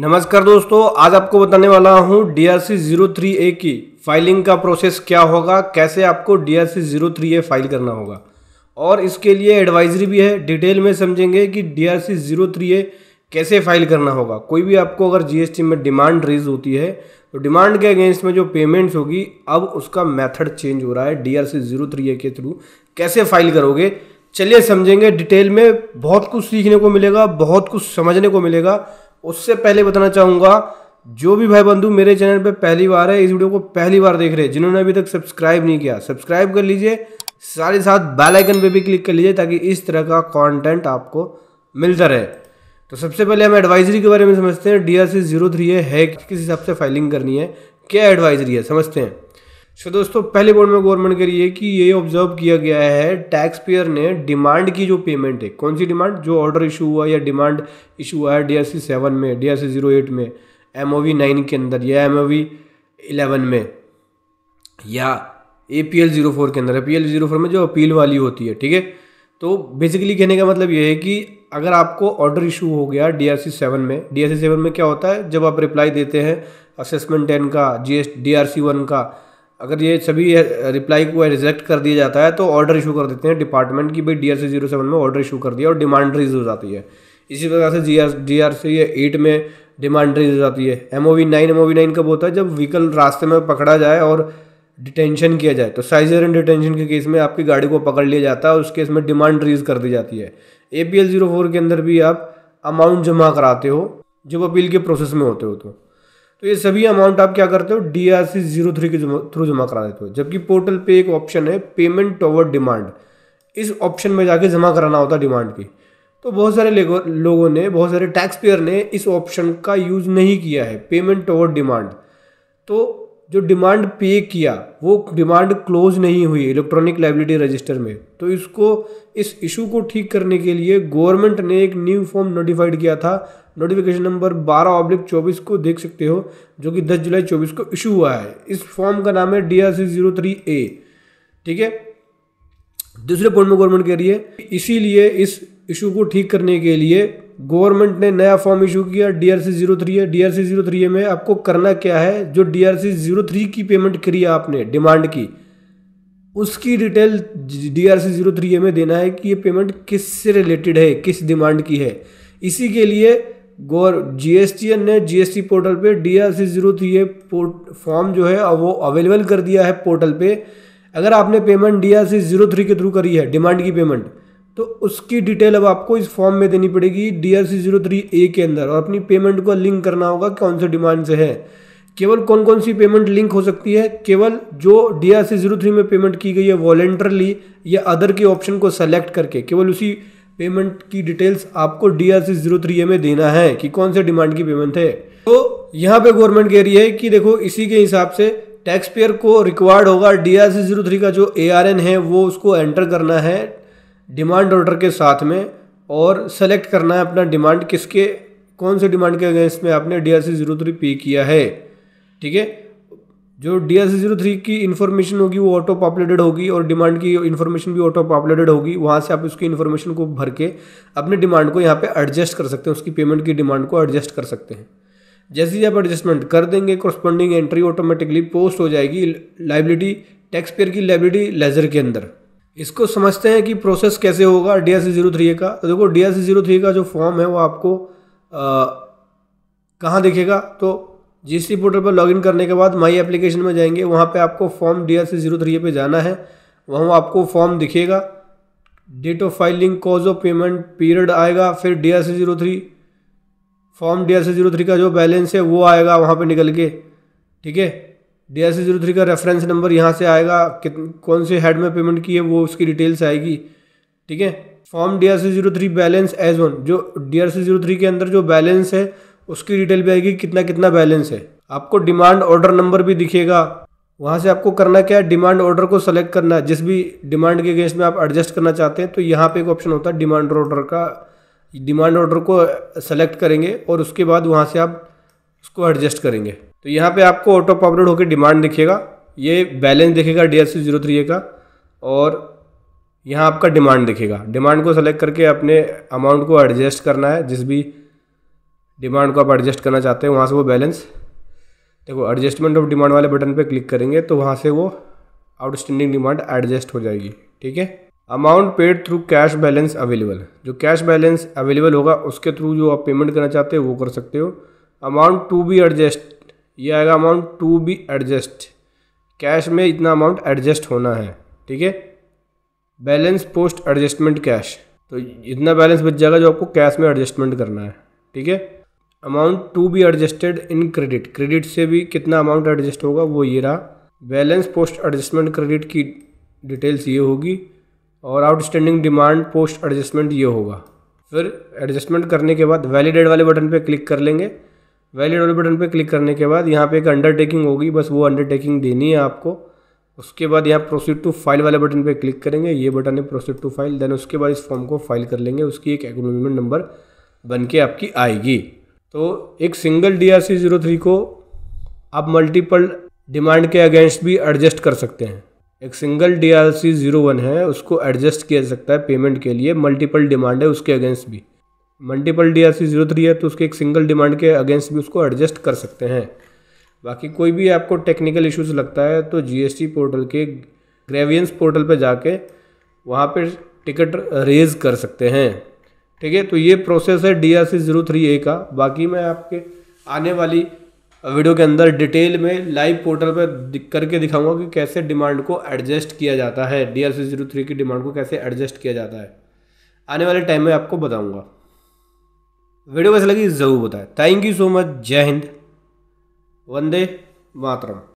नमस्कार दोस्तों आज आपको बताने वाला हूं D R C zero three A की फाइलिंग का प्रोसेस क्या होगा कैसे आपको D R C zero three A file करना होगा और इसके लिए एडवाइजरी भी है डिटेल में समझेंगे कि D R C zero three A कैसे फाइल करना होगा कोई भी आपको अगर जीएसटी में डिमांड रेज होती है तो डिमांड के अगेंस्ट में जो पेमेंट्स होगी अब उसका मेथड चेंज हो रहा है D R C zero three A के थ्रू कैसे फाइल करोगे चलिए समझेंगे डिटेल में बहुत कुछ सीखने को मिलेगा बहुत कुछ समझने को मिलेगा उससे पहले बताना चाहूँगा जो भी भाई बंधु मेरे चैनल पे पहली बार है इस वीडियो को पहली बार देख रहे हैं जिन्होंने अभी तक सब्सक्राइब नहीं किया सब्सक्राइब कर लीजिए साथ ही साथ बेल आइकन पे भी क्लिक कर लीजिए ताकि इस तरह का कंटेंट आपको मिलता रहे तो सबसे पहले हम एडवाइजरी के बारे में समझते हैं D R C zero three है किस हिसाब से फाइलिंग करनी है क्या एडवाइजरी है समझते हैं सो दोस्तों पहले पॉइंट में गवर्नमेंट के लिए कि ये ऑब्जर्व किया गया है टैक्स पेयर ने डिमांड की जो पेमेंट है कौन सी डिमांड जो ऑर्डर इशू हुआ या डिमांड इशू हुआ है डी सेवन में डी जीरो एट में एम ओ वी नाइन के अंदर या एम ओ वी इलेवन में या A P L zero four के अंदर A P L zero four में जो अपील वाली होती है ठीक है तो बेसिकली कहने का मतलब ये है कि अगर आपको ऑर्डर इशू हो गया डी आर सी सेवन में डी आर सी सेवन में क्या होता है जब आप रिप्लाई देते हैं असेसमेंट टेन का G S D R C one का अगर ये सभी रिप्लाई को रिजेक्ट कर दिया जाता है तो ऑर्डर इशू कर देते हैं डिपार्टमेंट की भाई D R C zero seven में ऑर्डर इशू कर दिया और डिमांड रिज हो जाती है इसी प्रकार से G R D R C eight में डिमांड रिज हो जाती है M O V nine M O V nine कब होता है जब व्हीकल रास्ते में पकड़ा जाए और डिटेंशन किया जाए तो साइजर एंड डिटेंशन के केस में आपकी गाड़ी को पकड़ लिया जाता है उस केस में डिमांड रिज कर दी जाती है A P L zero four के अंदर भी आप अमाउंट जमा कराते हो जब अपील के प्रोसेस में होते हो तो तो ये सभी अमाउंट आप क्या करते हो D R C zero three के थ्रू जमा करा देते हो जबकि पोर्टल पे एक ऑप्शन है पेमेंट टॉवर डिमांड इस ऑप्शन में जाके जमा कराना होता है डिमांड की तो बहुत सारे लोगों ने बहुत सारे टैक्स पेयर ने इस ऑप्शन का यूज़ नहीं किया है पेमेंट टॉवर डिमांड तो जो डिमांड पे किया वो डिमांड क्लोज नहीं हुई इलेक्ट्रॉनिक लाइबिलिटी रजिस्टर में तो इसको इस इशू को ठीक करने के लिए गवर्नमेंट ने एक न्यू फॉर्म नोटिफाइड किया था नोटिफिकेशन नंबर बारह ऑब्लिक चौबीस को देख सकते हो जो कि 10 जुलाई 24 को इशू हुआ है इस फॉर्म का नाम है D R C zero three A ठीक है दूसरे पॉइंट में गवर्नमेंट कह रही है इसीलिए इस इशू को ठीक करने के लिए गवर्नमेंट ने नया फॉर्म इशू किया D R C zero three है D R C zero three में आपको करना क्या है जो D R C zero three की पेमेंट करी आपने डिमांड की उसकी detail D R C zero three में देना है कि ये पेमेंट किस से रिलेटेड है किस डिमांड की है इसी के लिए गौर एन ने जीएसटी पोर्टल पे D R C zero three form जो है वो अवेलेबल कर दिया है पोर्टल पे अगर आपने payment D R C zero three के थ्रू करी है डिमांड की पेमेंट तो उसकी डिटेल अब आपको इस फॉर्म में देनी पड़ेगी D R C zero three A के अंदर और अपनी पेमेंट को लिंक करना होगा कौन से डिमांड से है केवल कौन कौन सी पेमेंट लिंक हो सकती है केवल जो D R C zero three में पेमेंट की गई है वॉलेंटरली या अदर के ऑप्शन को सेलेक्ट करके केवल उसी पेमेंट की डिटेल्स आपको D R C zero three A में देना है कि कौन से डिमांड की पेमेंट है तो यहाँ पे गवर्नमेंट कह रही है कि देखो इसी के हिसाब से टैक्स पेयर को रिक्वायर्ड होगा D R C zero three का जो ए आर एन है वो उसको एंटर करना है डिमांड ऑर्डर के साथ में और सेलेक्ट करना है अपना डिमांड किसके कौन से डिमांड के अगेंस्ट में आपने D R C zero three पे किया है ठीक है जो D R C zero three की इन्फॉर्मेशन होगी वो ऑटो पॉपुलेटेड होगी और डिमांड की इन्फॉर्मेशन भी ऑटो पॉपुलेटेड होगी वहाँ से आप उसकी इन्फॉर्मेशन को भर के अपने डिमांड को यहाँ पे एडजस्ट कर सकते हैं उसकी पेमेंट की डिमांड को एडजस्ट कर सकते हैं जैसे ही आप एडजस्टमेंट कर देंगे कॉरस्पॉन्डिंग एंट्री ऑटोमेटिकली पोस्ट हो जाएगी लाइबिलिटी टैक्स पेयर की लाइबिलिटी लेजर के अंदर इसको समझते हैं कि प्रोसेस कैसे होगा डी एस जीरो थ्री का तो देखो डी एस जीरो थ्री का जो फॉर्म है वो आपको कहाँ दिखेगा तो जीएसटी पोर्टल पर लॉगिन करने के बाद माई एप्लीकेशन में जाएंगे वहाँ पे आपको form D S zero three पे जाना है वहाँ आपको फॉर्म दिखेगा date of filing cause of payment period आएगा फिर D S zero three form D S zero three का जो बैलेंस है वो आएगा वहाँ पर निकल के ठीक है डी सी जीरो थ्री का रेफरेंस नंबर यहाँ से आएगा कित कौन से हेड में पेमेंट की है वो उसकी डिटेल्स आएगी ठीक है form D R C zero three balance as one जो D R C zero three के अंदर जो बैलेंस है उसकी डिटेल भी आएगी कितना कितना बैलेंस है आपको डिमांड ऑर्डर नंबर भी दिखेगा वहाँ से आपको करना क्या है डिमांड ऑर्डर को सेलेक्ट करना है जिस भी डिमांड के अगेंस्ट में आप एडजस्ट करना चाहते हैं तो यहाँ पे एक ऑप्शन होता है डिमांड ऑर्डर का डिमांड ऑर्डर को सेलेक्ट करेंगे और उसके बाद वहाँ से आप उसको एडजस्ट करेंगे तो यहाँ पे आपको ऑटो पॉपलेट होकर डिमांड दिखेगा ये बैलेंस दिखेगा D S zero three A का और यहाँ आपका डिमांड दिखेगा डिमांड को सेलेक्ट करके अपने अमाउंट को एडजस्ट करना है जिस भी डिमांड को आप एडजस्ट करना चाहते हैं वहाँ से वो बैलेंस देखो एडजस्टमेंट ऑफ डिमांड वाले बटन पर क्लिक करेंगे तो वहाँ से वो आउटस्टैंडिंग डिमांड एडजस्ट हो जाएगी ठीक है amount paid through cash balance available जो कैश बैलेंस अवेलेबल होगा उसके थ्रू जो आप पेमेंट करना चाहते हो वो कर सकते हो अमाउंट टू बी एडजस्ट ये आएगा amount to be adjust cash में इतना अमाउंट एडजस्ट होना है ठीक है बैलेंस पोस्ट एडजस्टमेंट कैश तो इतना बैलेंस बच जाएगा जो आपको कैश में एडजस्टमेंट करना है ठीक है amount to be adjusted in credit credit से भी कितना अमाउंट एडजस्ट होगा वो ये रहा बैलेंस पोस्ट एडजस्टमेंट क्रेडिट की डिटेल्स ये होगी और आउटस्टैंडिंग डिमांड पोस्ट एडजस्टमेंट ये होगा फिर एडजस्टमेंट करने के बाद वैलिडेट वाले बटन पे क्लिक कर लेंगे वैलिड वाले बटन पर क्लिक करने के बाद यहाँ पे एक अंडरटेकिंग होगी बस वो अंडरटेकिंग देनी है आपको उसके बाद यहाँ प्रोसीड टू फाइल वाले बटन पे क्लिक करेंगे ये बटन है प्रोसीड टू फाइल देन उसके बाद इस फॉर्म को फाइल कर लेंगे उसकी एक एक्नोलमेंट नंबर बन के आपकी आएगी तो एक single D R C zero three को आप मल्टीपल डिमांड के अगेंस्ट भी एडजस्ट कर सकते हैं एक single D R C zero one है उसको एडजस्ट किया जा सकता है पेमेंट के लिए मल्टीपल डिमांड है उसके अगेंस्ट भी multiple D R C zero three है तो उसके एक सिंगल डिमांड के अगेंस्ट भी उसको एडजस्ट कर सकते हैं बाकी कोई भी आपको टेक्निकल इश्यूज लगता है तो जीएसटी पोर्टल के ग्रेवियंस पोर्टल पर जाके वहाँ पर टिकट रेज कर सकते हैं ठीक है तो ये प्रोसेस है D R C zero three A का बाकी मैं आपके आने वाली वीडियो के अंदर डिटेल में लाइव पोर्टल पर करके दिखाऊंगा कि कैसे डिमांड को एडजस्ट किया जाता है D R C zero three की डिमांड को कैसे एडजस्ट किया जाता है आने वाले टाइम में आपको बताऊंगा वीडियो कैसे लगी ज़रूर बताएं थैंक यू सो मच जय हिंद वंदे मातरम